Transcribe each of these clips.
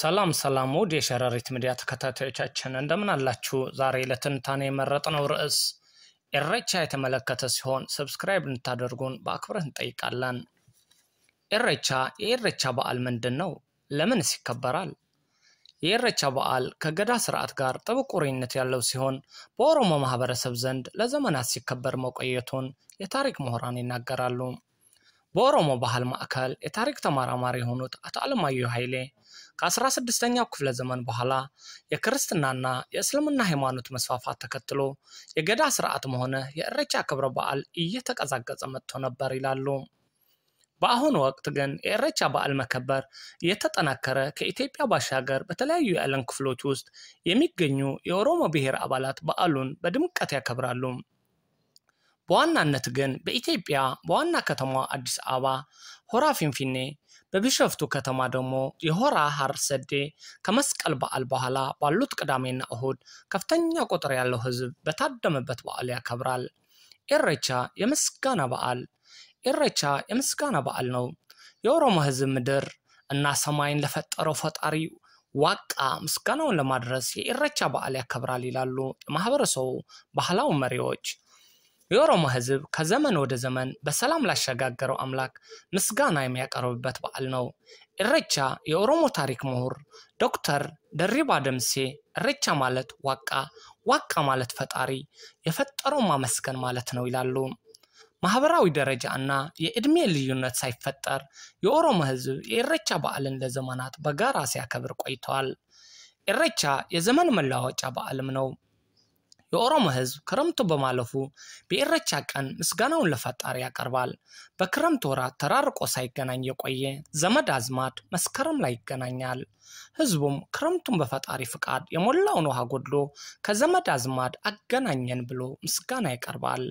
ሰላም ሰላም ውድ የሸረሪት ሚዲያ ተከታታዮቻችን እንደምን አላችሁ? ዛሬ ለትንታኔ የመረጥነው ርዕስ ኢሬቻ የተመለከተ ሲሆን ሰብስክራይብ እንድታደርጉን በአክብረት እንጠይቃለን። ኢሬቻ የኢሬቻ በዓል ምንድን ነው? ለምንስ ይከበራል? የኢሬቻ በዓል ከገዳ ስርዓት ጋር ጥብቅ ቁርኝነት ያለው ሲሆን በኦሮሞ ማህበረሰብ ዘንድ ለዘመናት ሲከበር መቆየቱን የታሪክ ምሁራን ይናገራሉ። በኦሮሞ ባህል ማዕከል የታሪክ ተመራማሪ የሆኑት አቶ አለማየሁ ኃይሌ ከአስራ ስድስተኛው ክፍለ ዘመን በኋላ የክርስትናና የእስልምና ሃይማኖት መስፋፋት ተከትሎ የገዳ ስርዓትም ሆነ የእረቻ ክብረ በዓል እየተቀዛቀዘ መጥቶ ነበር ይላሉ። በአሁኑ ወቅት ግን የእረቻ በዓል መከበር እየተጠናከረ ከኢትዮጵያ ባሻገር በተለያዩ የዓለም ክፍሎች ውስጥ የሚገኙ የኦሮሞ ብሔር አባላት በዓሉን በድምቀት ያከብራሉ። በዋናነት ግን በኢትዮጵያ በዋና ከተማ አዲስ አበባ ሆራ ፊንፊኔ፣ በቢሾፍቱ ከተማ ደግሞ የሆራ ሰዴ ከመስቀል በዓል በኋላ ባሉት ቅዳሜና እሁድ ከፍተኛ ቁጥር ያለው ሕዝብ በታደመበት በዓል ያከብራል። ኢሬቻ የምስጋና በዓል። ኤረቻ የምስጋና በዓል ኤረቻ የምስጋና በዓል ነው የኦሮሞ ሕዝብ ምድር እና ሰማይን ለፈጠረው ፈጣሪ ዋቃ ምስጋናውን ለማድረስ የኤረቻ በዓል ያከብራል ይላሉ የማህበረሰቡ ባህላዊ መሪዎች። የኦሮሞ ህዝብ ከዘመን ወደ ዘመን በሰላም ላሸጋገረው አምላክ ምስጋና የሚያቀርብበት በዓል ነው። እረቻ የኦሮሞ ታሪክ ምሁር ዶክተር ደሪባ ደምሴ እሬቻ ማለት ዋቃ፣ ዋቃ ማለት ፈጣሪ የፈጠረው ማመስገን ማለት ነው ይላሉ። ማህበራዊ ደረጃ እና የእድሜ ልዩነት ሳይፈጠር የኦሮሞ ህዝብ የእረቻ በዓልን ለዘመናት በጋራ ሲያከብር ቆይተዋል። እረቻ የዘመን መለዋወጫ በዓልም ነው። የኦሮሞ ህዝብ ክረምቱ በማለፉ በኢሬቻ ቀን ምስጋናውን ለፈጣሪ ያቀርባል። በክረምት ወራት ተራርቆ ሳይገናኝ የቆየ ዘመድ አዝማድ መስከረም ላይ ይገናኛል። ህዝቡም ክረምቱን በፈጣሪ ፍቃድ የሞላውን ውሃ ጎድሎ ከዘመድ አዝማድ አገናኘን ብሎ ምስጋና ያቀርባል።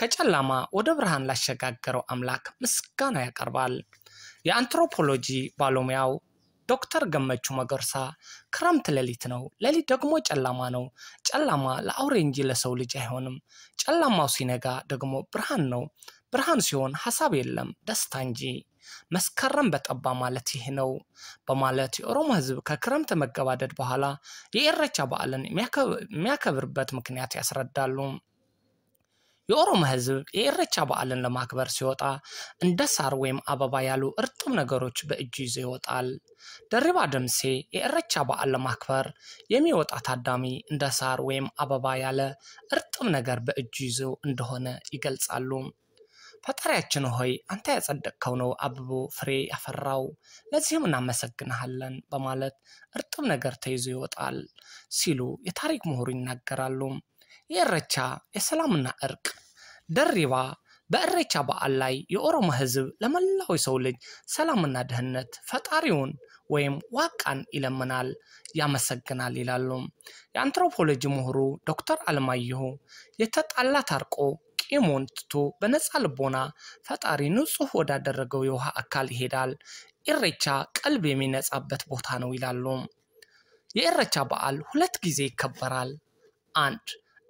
ከጨለማ ወደ ብርሃን ላሸጋገረው አምላክ ምስጋና ያቀርባል። የአንትሮፖሎጂ ባለሙያው ዶክተር ገመቹ መገርሳ። ክረምት ሌሊት ነው። ሌሊት ደግሞ ጨለማ ነው። ጨለማ ለአውሬ እንጂ ለሰው ልጅ አይሆንም። ጨለማው ሲነጋ ደግሞ ብርሃን ነው። ብርሃን ሲሆን ሀሳብ የለም ደስታ እንጂ። መስከረም በጠባ ማለት ይህ ነው በማለት የኦሮሞ ሕዝብ ከክረምት መገባደድ በኋላ የኢሬቻ በዓልን የሚያከብርበት ምክንያት ያስረዳሉ። የኦሮሞ ህዝብ የኢሬቻ በዓልን ለማክበር ሲወጣ እንደ ሳር ወይም አበባ ያሉ እርጥብ ነገሮች በእጁ ይዞ ይወጣል። ደሪባ ደምሴ የኢሬቻ በዓል ለማክበር የሚወጣ ታዳሚ እንደ ሳር ወይም አበባ ያለ እርጥብ ነገር በእጁ ይዞ እንደሆነ ይገልጻሉ። ፈጣሪያችን ሆይ አንተ ያጸደቅከው ነው አብቦ ፍሬ ያፈራው፣ ለዚህም እናመሰግንሃለን በማለት እርጥብ ነገር ተይዞ ይወጣል ሲሉ የታሪክ ምሁሩ ይናገራሉ። የእረቻ የሰላምና እርቅ ደሪባ በእሬቻ በዓል ላይ የኦሮሞ ህዝብ ለመላው የሰው ልጅ ሰላምና ደህንነት ፈጣሪውን ወይም ዋቃን ይለምናል፣ ያመሰግናል ይላሉ የአንትሮፖሎጂ ምሁሩ ዶክተር አለማየሁ። የተጣላ ታርቆ ቂሙን ትቶ በነፃ ልቦና ፈጣሪ ንጹህ ወዳደረገው የውሃ አካል ይሄዳል። ኢሬቻ ቀልብ የሚነጻበት ቦታ ነው ይላሉ። የኢሬቻ በዓል ሁለት ጊዜ ይከበራል። አንድ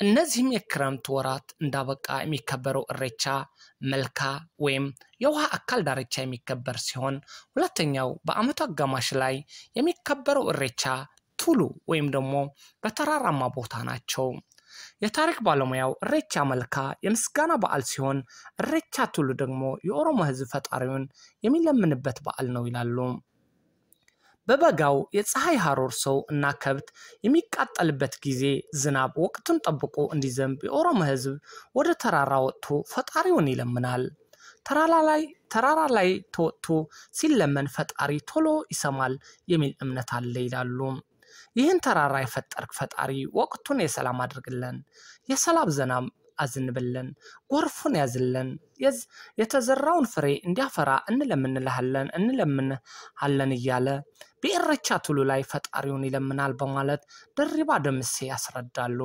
እነዚህም የክረምት ወራት እንዳበቃ የሚከበረው እሬቻ መልካ ወይም የውሃ አካል ዳርቻ የሚከበር ሲሆን ሁለተኛው በአመቱ አጋማሽ ላይ የሚከበረው እሬቻ ቱሉ ወይም ደግሞ በተራራማ ቦታ ናቸው። የታሪክ ባለሙያው እሬቻ መልካ የምስጋና በዓል ሲሆን እሬቻ ቱሉ ደግሞ የኦሮሞ ሕዝብ ፈጣሪውን የሚለምንበት በዓል ነው ይላሉ። በበጋው የፀሐይ ሐሩር ሰው እና ከብት የሚቃጠልበት ጊዜ ዝናብ ወቅቱን ጠብቆ እንዲዘንብ የኦሮሞ ሕዝብ ወደ ተራራ ወጥቶ ፈጣሪውን ይለምናል። ተራራ ላይ ተወጥቶ ሲለመን ፈጣሪ ቶሎ ይሰማል የሚል እምነት አለ ይላሉ። ይህን ተራራ የፈጠርክ ፈጣሪ ወቅቱን የሰላም አድርግልን፣ የሰላም ዝናብ አዝንብልን፣ ጎርፉን ያዝልን፣ የተዘራውን ፍሬ እንዲያፈራ እንለምንልሃለን እንለምንሃለን እያለ በኢሬቻ ትሉ ላይ ፈጣሪውን ይለምናል በማለት ደሪባ ደምሴ ያስረዳሉ።